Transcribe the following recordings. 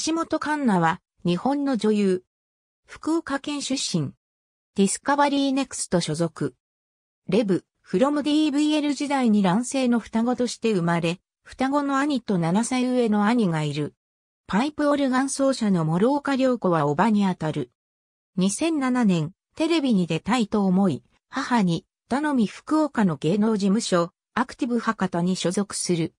橋本環奈は、日本の女優。福岡県出身。ディスカバリーネクスト所属。レブ、フロム DVL 時代に男性の双子として生まれ、双子の兄と7歳上の兄がいる。パイプオルガン奏者の諸岡良子はおばにあたる。2007年、テレビに出たいと思い、母に、頼み福岡の芸能事務所、アクティブ博多に所属する。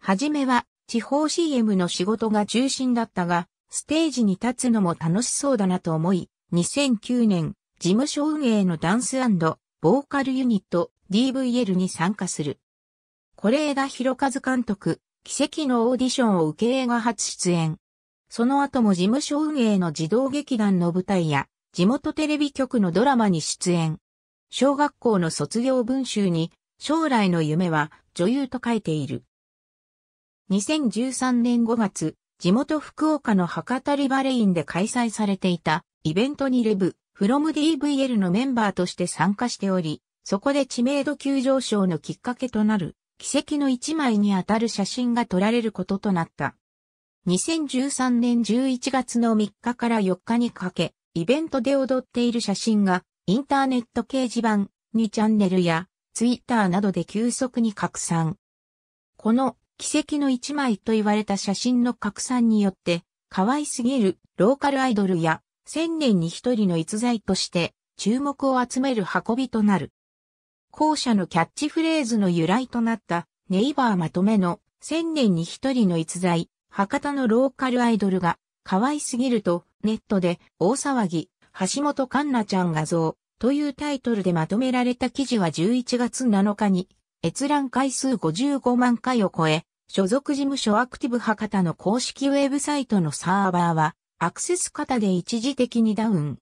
はじめは、地方 CM の仕事が中心だったが、ステージに立つのも楽しそうだなと思い、2009年、事務所運営のダンスボーカルユニット DVL に参加する。是枝裕和監督、奇跡のオーディションを受け映画初出演。その後も事務所運営の児童劇団の舞台や、地元テレビ局のドラマに出演。小学校の卒業文集に、将来の夢は女優と書いている。2013年5月、地元福岡の博多リバレインで開催されていたイベントにレブ、フロム DVL のメンバーとして参加しており、そこで知名度急上昇のきっかけとなる奇跡の一枚にあたる写真が撮られることとなった。2013年11月の3日から4日にかけ、イベントで踊っている写真がインターネット掲示板2チャンネルやツイッターなどで急速に拡散。この奇跡の一枚と言われた写真の拡散によって、可愛すぎるローカルアイドルや、千年に一人の逸材として、注目を集める運びとなる。後者のキャッチフレーズの由来となった、ネイバーまとめの、千年に一人の逸材、博多のローカルアイドルが、可愛すぎると、ネットで、大騒ぎ、橋本環奈ちゃん画像、というタイトルでまとめられた記事は11月7日に、閲覧回数55万回を超え、所属事務所アクティブ博多の公式ウェブサイトのサーバーは、アクセス型で一時的にダウン。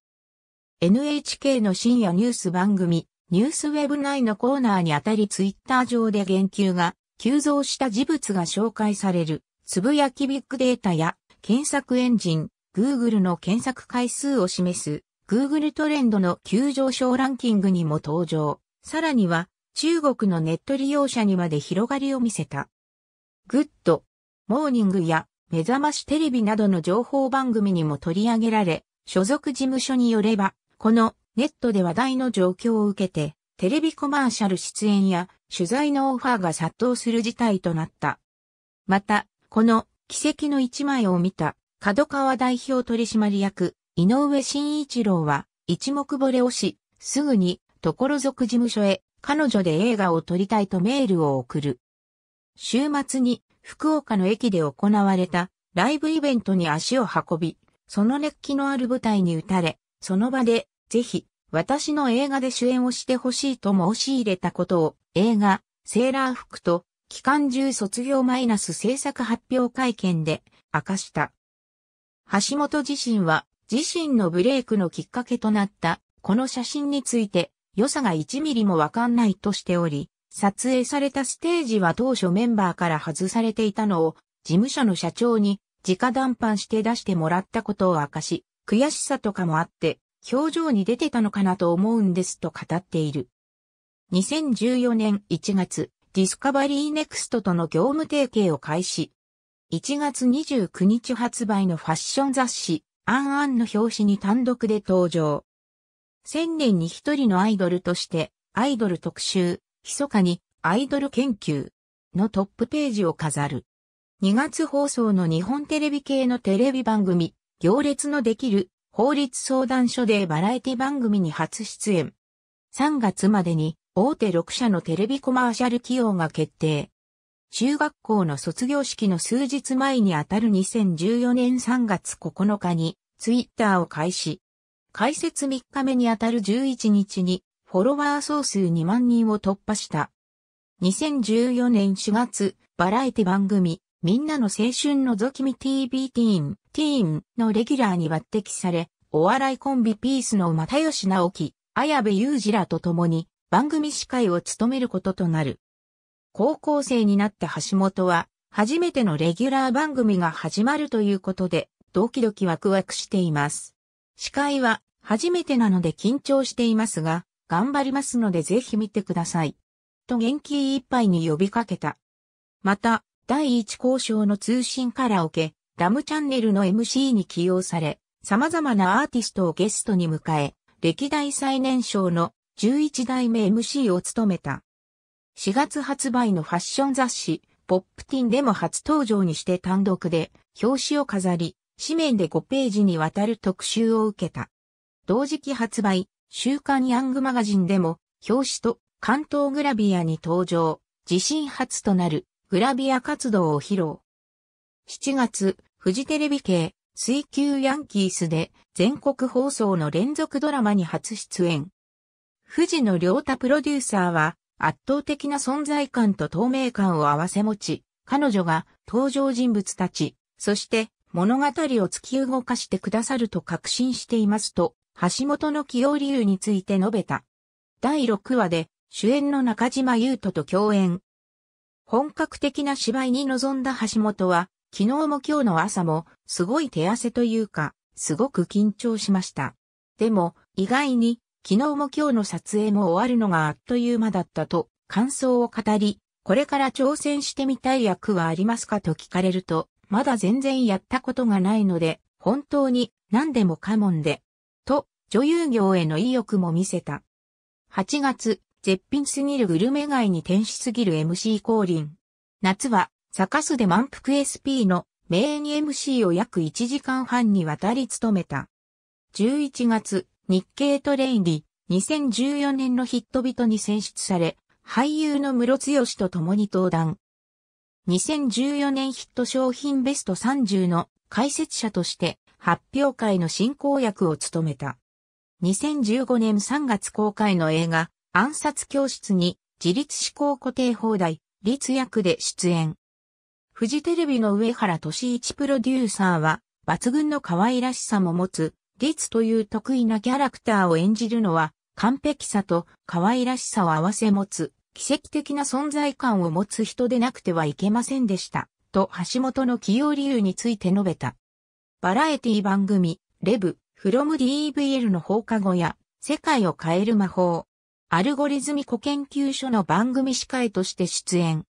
NHK の深夜ニュース番組、ニュースウェブ内のコーナーにあたりツイッター上で言及が、急増した事物が紹介される、つぶやきビッグデータや、検索エンジン、Google の検索回数を示す、Google トレンドの急上昇ランキングにも登場。さらには、中国のネット利用者にまで広がりを見せた。グッド、モーニングや目覚ましテレビなどの情報番組にも取り上げられ、所属事務所によれば、このネットで話題の状況を受けて、テレビコマーシャル出演や取材のオファーが殺到する事態となった。また、この奇跡の一枚を見た角川代表取締役井上慎一郎は一目惚れをし、すぐに所属事務所へ彼女で映画を撮りたいとメールを送る。週末に福岡の駅で行われたライブイベントに足を運び、その熱気のある舞台に打たれ、その場で、ぜひ、私の映画で主演をしてほしいと申し入れたことを、映画、セーラー服と、期間中卒業マイナス制作発表会見で、明かした。橋本自身は、自身のブレイクのきっかけとなった、この写真について、良さが1ミリもわかんないとしており、撮影されたステージは当初メンバーから外されていたのを、事務所の社長に直談判して出してもらったことを明かし、悔しさとかもあって、表情に出てたのかなと思うんですと語っている。2014年1月、ディスカバリーネクストとの業務提携を開始。1月29日発売のファッション雑誌、アンアンの表紙に単独で登場。1000年に一人のアイドルとして、アイドル特集、密かにアイドル研究のトップページを飾る。2月放送の日本テレビ系のテレビ番組、行列のできる法律相談所でバラエティ番組に初出演。3月までに大手6社のテレビコマーシャル起用が決定。中学校の卒業式の数日前にあたる2014年3月9日にツイッターを開始。開設3日目にあたる11日にフォロワー総数2万人を突破した。2014年4月、バラエティ番組、みんなの青春のぞきみ TV ティーン、ティーンのレギュラーに抜擢され、お笑いコンビピースの又吉直樹、綾部祐二らと共に番組司会を務めることとなる。高校生になった橋本は、初めてのレギュラー番組が始まるということで、ドキドキワクワクしています。司会は初めてなので緊張していますが、頑張りますのでぜひ見てください。と元気いっぱいに呼びかけた。また、第一交渉の通信カラオケ、ラムチャンネルの MC に起用され、様々なアーティストをゲストに迎え、歴代最年少の11代目 MC を務めた。4月発売のファッション雑誌、ポップティンでも初登場にして単独で表紙を飾り、紙面で5ページにわたる特集を受けた。同時期発売、週刊ヤングマガジンでも、表紙と関東グラビアに登場、自身初となるグラビア活動を披露。7月、フジテレビ系、水球ヤンキースで全国放送の連続ドラマに初出演。士の良太プロデューサーは圧倒的な存在感と透明感を合わせ持ち、彼女が登場人物たち、そして物語を突き動かしてくださると確信していますと橋本の起用理由について述べた。第6話で主演の中島優斗と共演。本格的な芝居に臨んだ橋本は、昨日も今日の朝も、すごい手汗というか、すごく緊張しました。でも、意外に、昨日も今日の撮影も終わるのがあっという間だったと、感想を語り、これから挑戦してみたい役はありますかと聞かれると、まだ全然やったことがないので、本当に何でもかもんで女優業への意欲も見せた。8月、絶品すぎるグルメ街に転出すぎる MC 降臨。夏は、サカスで満腹 SP の名演 MC を約1時間半にわたり務めた。11月、日経トレインリ2014年のヒット人に選出され、俳優の室剛と共に登壇。2014年ヒット商品ベスト30の解説者として発表会の進行役を務めた。2015年3月公開の映画、暗殺教室に自立思考固定放題、立役で出演。フジテレビの上原俊一プロデューサーは、抜群の可愛らしさも持つ、立という得意なキャラクターを演じるのは、完璧さと可愛らしさを合わせ持つ、奇跡的な存在感を持つ人でなくてはいけませんでした、と橋本の起用理由について述べた。バラエティ番組、レブ、from DEVL の放課後や、世界を変える魔法、アルゴリズミコ研究所の番組司会として出演。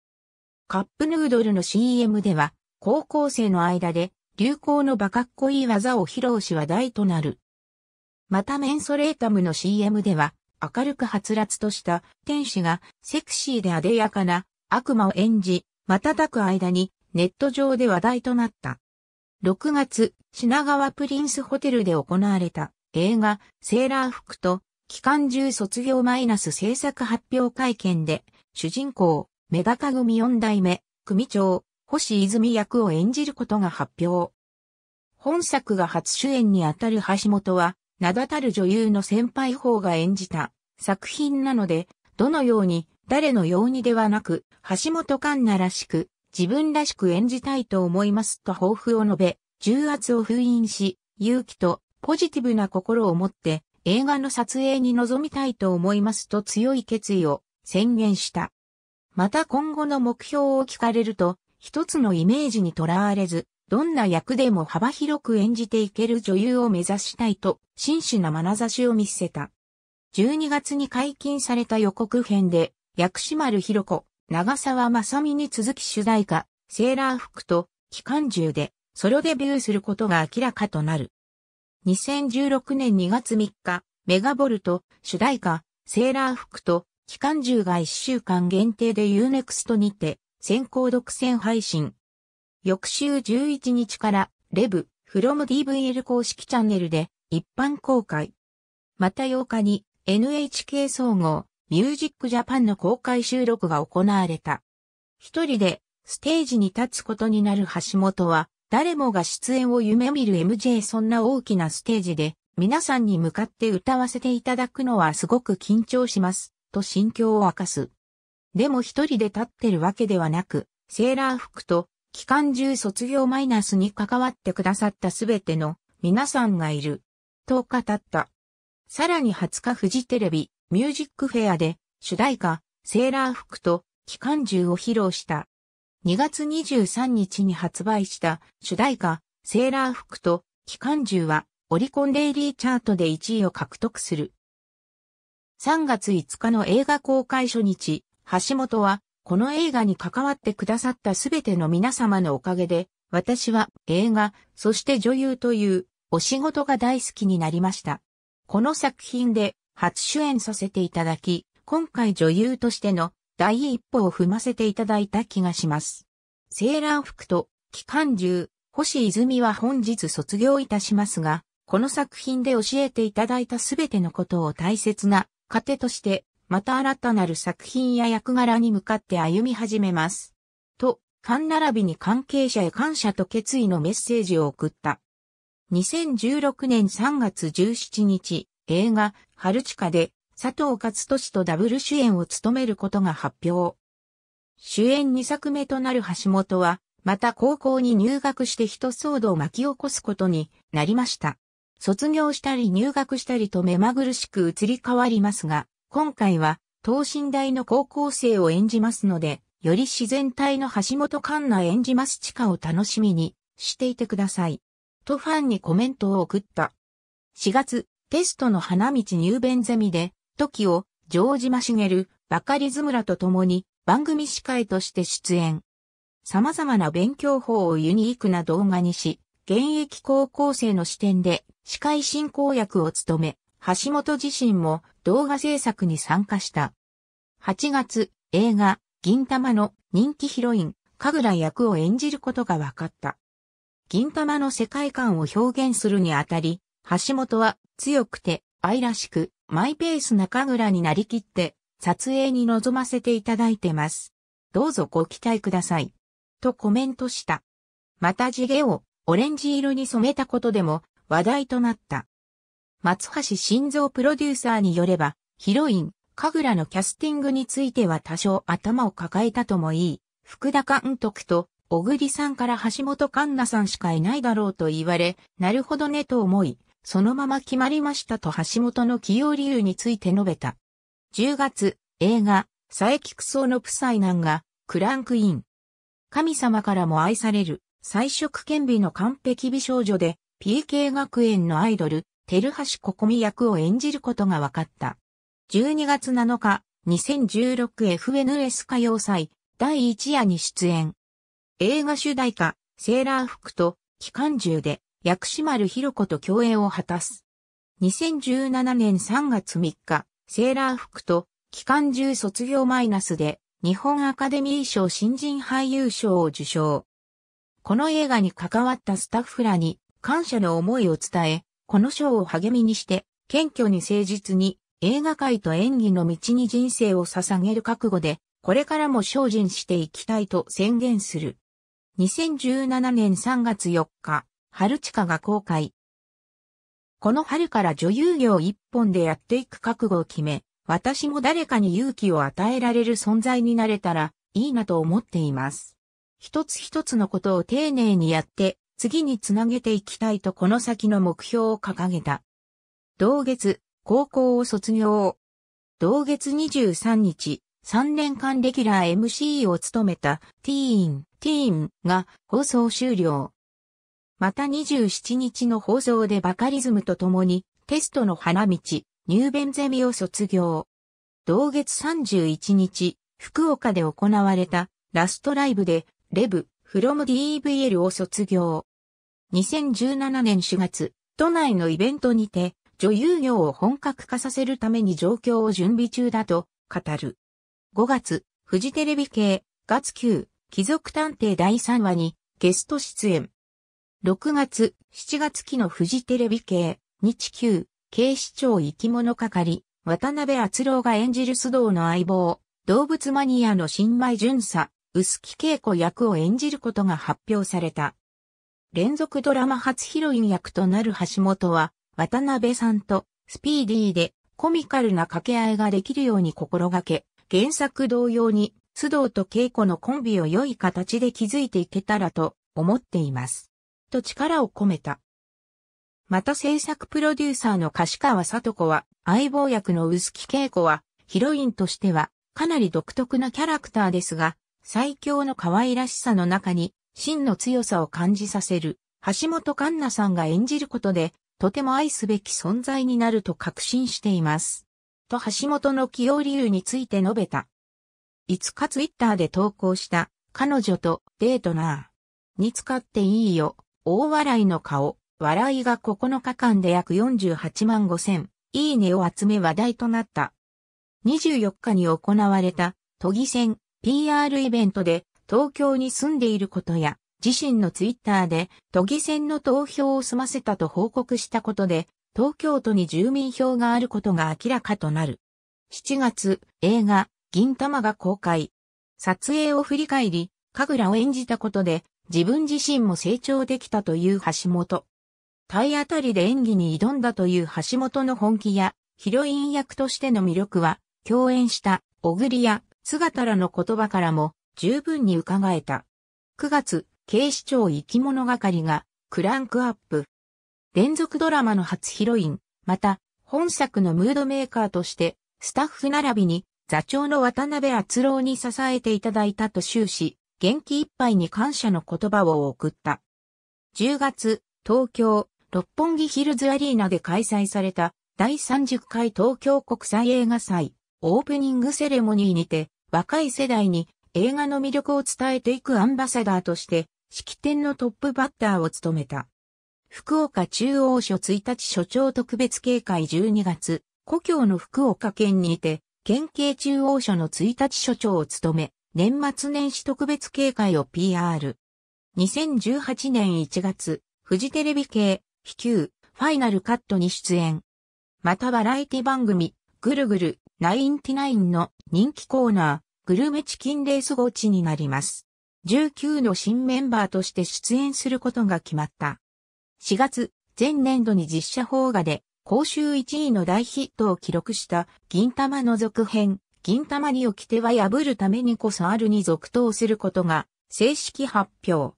カップヌードルの CM では、高校生の間で流行のバカっこいい技を披露し話題となる。またメンソレータムの CM では、明るくはつらつとした天使がセクシーであでやかな悪魔を演じ、瞬く間にネット上で話題となった。6月、品川プリンスホテルで行われた映画、セーラー服と、期間中卒業マイナス制作発表会見で、主人公、メダカ組四代目、組長、星泉役を演じることが発表。本作が初主演にあたる橋本は、名だたる女優の先輩方が演じた作品なので、どのように、誰のようにではなく、橋本環奈らしく、自分らしく演じたいと思いますと抱負を述べ、重圧を封印し、勇気とポジティブな心を持って映画の撮影に臨みたいと思いますと強い決意を宣言した。また今後の目標を聞かれると、一つのイメージにとらわれず、どんな役でも幅広く演じていける女優を目指したいと、真摯な眼差しを見せた。12月に解禁された予告編で、薬師丸ひろ子、長沢さ美に続き主題歌、セーラー服と、機関銃で、ソロデビューすることが明らかとなる。2016年2月3日、メガボルト、主題歌、セーラー服と、機関銃が1週間限定で UNEXT にて、先行独占配信。翌週11日から、レブ、from DVL 公式チャンネルで、一般公開。また8日に、NHK 総合、ミュージックジャパンの公開収録が行われた。一人でステージに立つことになる橋本は、誰もが出演を夢見る MJ そんな大きなステージで、皆さんに向かって歌わせていただくのはすごく緊張します、と心境を明かす。でも一人で立ってるわけではなく、セーラー服と、期間中卒業マイナスに関わってくださったすべての皆さんがいる、と語った。さらに20日フジテレビ、ミュージックフェアで主題歌、セーラー服と機関銃を披露した。2月23日に発売した主題歌、セーラー服と機関銃はオリコンデイリーチャートで1位を獲得する。3月5日の映画公開初日、橋本はこの映画に関わってくださったすべての皆様のおかげで私は映画、そして女優というお仕事が大好きになりました。この作品で初主演させていただき、今回女優としての第一歩を踏ませていただいた気がします。セーラー服と機関銃、星泉は本日卒業いたしますが、この作品で教えていただいたすべてのことを大切な糧として、また新たなる作品や役柄に向かって歩み始めます。と、勘並びに関係者へ感謝と決意のメッセージを送った。2016年3月17日、映画、春地下で佐藤勝利とダブル主演を務めることが発表。主演2作目となる橋本は、また高校に入学して一騒動を巻き起こすことになりました。卒業したり入学したりと目まぐるしく移り変わりますが、今回は等身大の高校生を演じますので、より自然体の橋本環奈演じます地下を楽しみにしていてください。とファンにコメントを送った。4月、テストの花道入弁ゼミで、時を、城島茂、バカリズムらと共に、番組司会として出演。様々な勉強法をユニークな動画にし、現役高校生の視点で司会進行役を務め、橋本自身も動画制作に参加した。8月、映画、銀玉の人気ヒロイン、神楽役を演じることが分かった。銀玉の世界観を表現するにあたり、橋本は強くて愛らしくマイペース中倉になりきって撮影に臨ませていただいてます。どうぞご期待ください。とコメントした。また地毛をオレンジ色に染めたことでも話題となった。松橋晋三プロデューサーによれば、ヒロイン、神楽のキャスティングについては多少頭を抱えたともいい、福田監督と小栗さんから橋本環奈さんしかいないだろうと言われ、なるほどねと思い、そのまま決まりましたと橋本の起用理由について述べた。10月、映画、佐伯クソのプサイナンが、クランクイン。神様からも愛される、彩色兼備の完璧美少女で、PK 学園のアイドル、テルハシココミ役を演じることが分かった。12月7日、2016FNS 歌謡祭、第1夜に出演。映画主題歌、セーラー服と、機関銃で、薬師丸ひろ子と共演を果たす。2017年3月3日、セーラー服と、機関銃卒業マイナスで、日本アカデミー賞新人俳優賞を受賞。この映画に関わったスタッフらに感謝の思いを伝え、この賞を励みにして、謙虚に誠実に映画界と演技の道に人生を捧げる覚悟で、これからも精進していきたいと宣言する。2017年3月4日、春近が公開。この春から女優業一本でやっていく覚悟を決め、私も誰かに勇気を与えられる存在になれたらいいなと思っています。一つ一つのことを丁寧にやって、次につなげていきたいとこの先の目標を掲げた。同月、高校を卒業。同月23日、3年間レギュラー MC を務めたティーン、ティーンが放送終了。また27日の放送でバカリズムと共に、テストの花道、入弁ゼミを卒業。同月31日、福岡で行われたラストライブで、レブ、フロム d v l を卒業。2017年4月、都内のイベントにて、女優業を本格化させるために状況を準備中だと語る。5月、フジテレビ系、月9、貴族探偵第3話にゲスト出演。6月、7月期のフジテレビ系、日給、警視庁生き物係、渡辺篤郎が演じる須藤の相棒、動物マニアの新米巡査、薄木恵子役を演じることが発表された。連続ドラマ初ヒロイン役となる橋本は、渡辺さんとスピーディーでコミカルな掛け合いができるように心がけ、原作同様に須藤と恵子のコンビを良い形で築いていけたらと思っています。と力を込めた。また制作プロデューサーの柏川里子は、相棒役の薄木恵子は、ヒロインとしては、かなり独特なキャラクターですが、最強の可愛らしさの中に、真の強さを感じさせる、橋本環奈さんが演じることで、とても愛すべき存在になると確信しています。と橋本の起用理由について述べた。いつかツイッターで投稿した、彼女とデートなぁ。に使っていいよ。大笑いの顔、笑いが9日間で約48万5千、いいねを集め話題となった。24日に行われた都議選 PR イベントで東京に住んでいることや自身のツイッターで都議選の投票を済ませたと報告したことで東京都に住民票があることが明らかとなる。7月映画銀玉が公開。撮影を振り返り、神楽を演じたことで自分自身も成長できたという橋本。体当たりで演技に挑んだという橋本の本気や、ヒロイン役としての魅力は、共演した小栗や姿らの言葉からも十分に伺えた。9月、警視庁生き物係がクランクアップ。連続ドラマの初ヒロイン、また、本作のムードメーカーとして、スタッフ並びに座長の渡辺篤郎に支えていただいたと終始、元気いっぱいに感謝の言葉を送った。10月、東京、六本木ヒルズアリーナで開催された第30回東京国際映画祭オープニングセレモニーにて若い世代に映画の魅力を伝えていくアンバサダーとして式典のトップバッターを務めた。福岡中央署1日署長特別警戒12月、故郷の福岡県にて県警中央署の1日署長を務め、年末年始特別警戒を PR。2018年1月、フジテレビ系、飛球、ファイナルカットに出演。またバラエティ番組、ぐるぐる、ナインティナインの人気コーナー、グルメチキンレースゴチになります。19の新メンバーとして出演することが決まった。4月、前年度に実写邦画で、公衆1位の大ヒットを記録した銀玉の続編、銀玉に起きては破るためにこそあるに続投することが正式発表。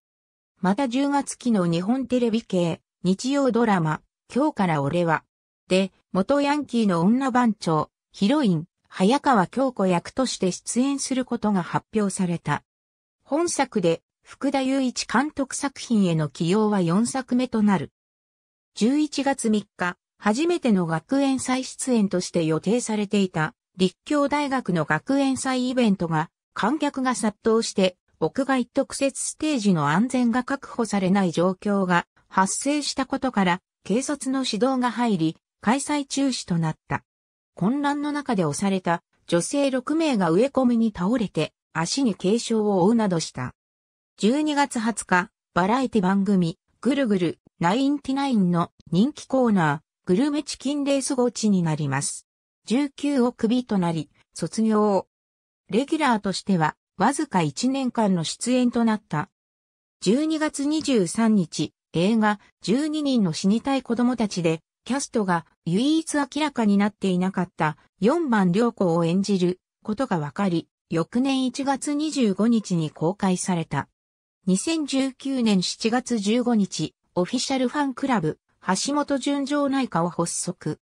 また10月期の日本テレビ系日曜ドラマ今日から俺はで元ヤンキーの女番長ヒロイン早川京子役として出演することが発表された。本作で福田雄一監督作品への起用は4作目となる。11月3日、初めての学園再出演として予定されていた立教大学の学園祭イベントが、観客が殺到して、屋外特設ステージの安全が確保されない状況が発生したことから、警察の指導が入り、開催中止となった。混乱の中で押された女性6名が植え込みに倒れて、足に軽傷を負うなどした。12月20日、バラエティ番組、ぐるぐる、ナインティナインの人気コーナー、グルメチキンレースゴチになります。19をクビとなり、卒業。レギュラーとしては、わずか1年間の出演となった。12月23日、映画、12人の死にたい子供たちで、キャストが唯一明らかになっていなかった4番良子を演じることが分かり、翌年1月25日に公開された。2019年7月15日、オフィシャルファンクラブ、橋本純情内科を発足。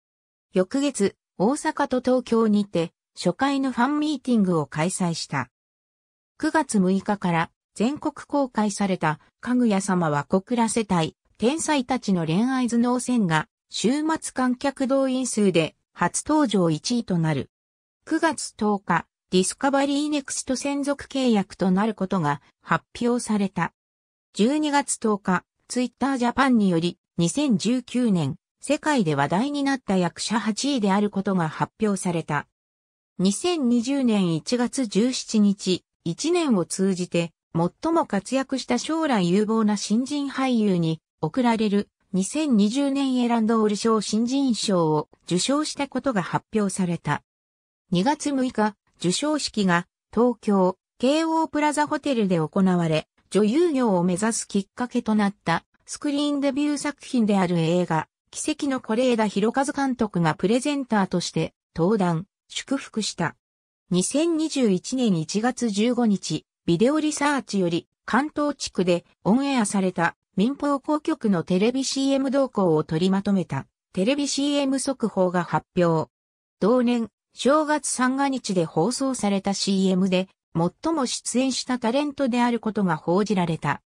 翌月、大阪と東京にて初回のファンミーティングを開催した。9月6日から全国公開されたかぐや様は小倉世帯、天才たちの恋愛頭脳戦が週末観客動員数で初登場1位となる。9月10日、ディスカバリーネクスト専属契約となることが発表された。12月10日、ツイッタージャパンにより2019年世界で話題になった役者8位であることが発表された。2020年1月17日、1年を通じて最も活躍した将来有望な新人俳優に贈られる2020年エランドール賞新人賞を受賞したことが発表された。2月6日、受賞式が東京、京王プラザホテルで行われ、女優業を目指すきっかけとなったスクリーンデビュー作品である映画、奇跡の是枝裕和監督がプレゼンターとして登壇、祝福した。2021年1月15日、ビデオリサーチより関東地区でオンエアされた民放公局のテレビ CM 動向を取りまとめたテレビ CM 速報が発表。同年、正月三が日で放送された CM で最も出演したタレントであることが報じられた。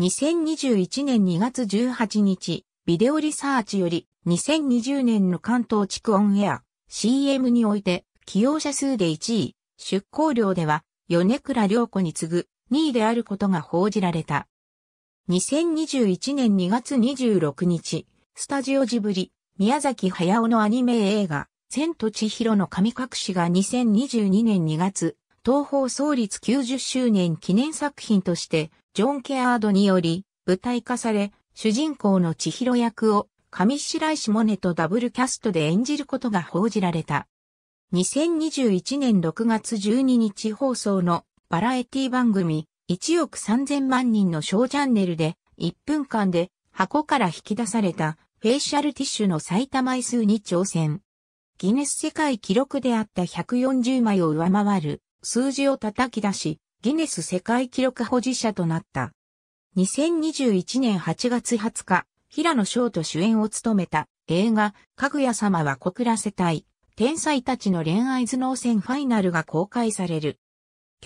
2021年2月18日、ビデオリサーチより2020年の関東地区オンエア CM において起用者数で1位、出向量では米倉良子に次ぐ2位であることが報じられた。2021年2月26日、スタジオジブリ、宮崎駿のアニメ映画、千と千尋の神隠しが2022年2月、東方創立90周年記念作品として、ジョン・ケアードにより、舞台化され、主人公の千尋役を上白石萌音とダブルキャストで演じることが報じられた。2021年6月12日放送のバラエティ番組1億3000万人の小チャンネルで1分間で箱から引き出されたフェイシャルティッシュの最多枚数に挑戦。ギネス世界記録であった140枚を上回る数字を叩き出し、ギネス世界記録保持者となった。2021年8月20日、平野翔と主演を務めた映画、かぐや様は小倉世帯、天才たちの恋愛頭脳戦ファイナルが公開される。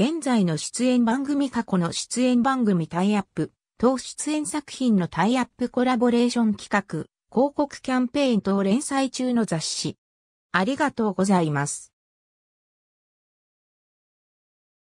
現在の出演番組過去の出演番組タイアップ、当出演作品のタイアップコラボレーション企画、広告キャンペーン等連載中の雑誌。ありがとうございます。